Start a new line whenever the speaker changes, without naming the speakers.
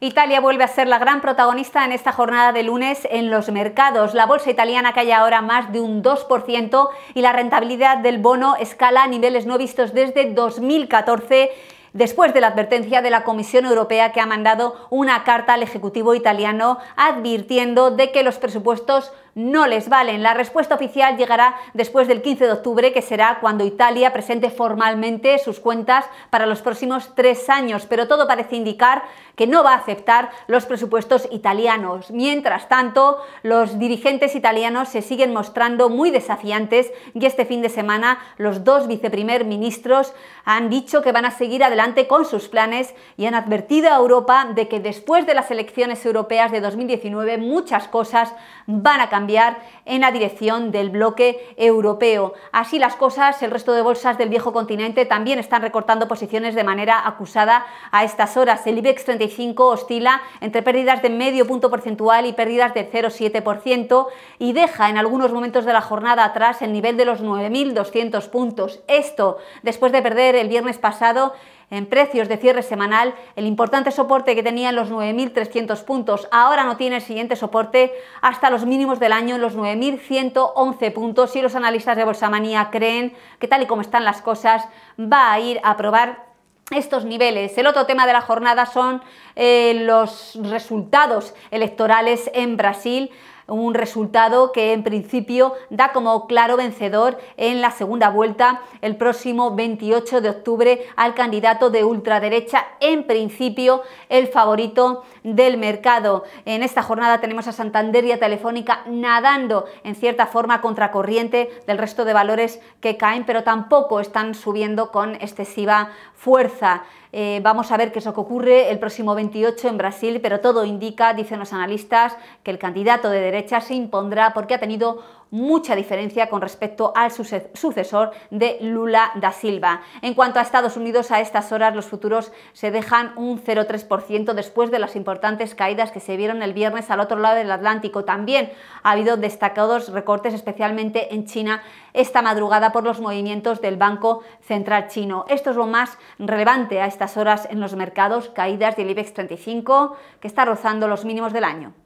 Italia vuelve a ser la gran protagonista en esta jornada de lunes en los mercados. La bolsa italiana cae ahora más de un 2% y la rentabilidad del bono escala a niveles no vistos desde 2014 después de la advertencia de la Comisión Europea que ha mandado una carta al Ejecutivo italiano advirtiendo de que los presupuestos no les valen. La respuesta oficial llegará después del 15 de octubre, que será cuando Italia presente formalmente sus cuentas para los próximos tres años, pero todo parece indicar que no va a aceptar los presupuestos italianos. Mientras tanto, los dirigentes italianos se siguen mostrando muy desafiantes y este fin de semana los dos viceprimer ministros han dicho que van a seguir adelante con sus planes y han advertido a Europa de que después de las elecciones europeas de 2019 muchas cosas van a cambiar en la dirección del bloque europeo. Así las cosas, el resto de bolsas del viejo continente también están recortando posiciones de manera acusada a estas horas. El IBEX 35 oscila entre pérdidas de medio punto porcentual y pérdidas de 0,7% y deja en algunos momentos de la jornada atrás el nivel de los 9.200 puntos. Esto después de perder el viernes pasado en precios de cierre semanal, el importante soporte que tenían los 9.300 puntos ahora no tiene el siguiente soporte hasta los mínimos del año, los 9.111 puntos. Y los analistas de Bolsa Manía creen que tal y como están las cosas, va a ir a probar estos niveles. El otro tema de la jornada son eh, los resultados electorales en Brasil un resultado que en principio da como claro vencedor en la segunda vuelta el próximo 28 de octubre al candidato de ultraderecha, en principio el favorito del mercado. En esta jornada tenemos a Santander y a Telefónica nadando en cierta forma contracorriente del resto de valores que caen, pero tampoco están subiendo con excesiva fuerza. Eh, vamos a ver qué es lo que ocurre el próximo 28 en Brasil, pero todo indica, dicen los analistas, que el candidato de derecha se impondrá porque ha tenido mucha diferencia con respecto al sucesor de Lula da Silva. En cuanto a Estados Unidos, a estas horas los futuros se dejan un 0,3% después de las importantes caídas que se vieron el viernes al otro lado del Atlántico. También ha habido destacados recortes, especialmente en China, esta madrugada por los movimientos del Banco Central Chino. Esto es lo más relevante a estas horas en los mercados, caídas del IBEX 35, que está rozando los mínimos del año.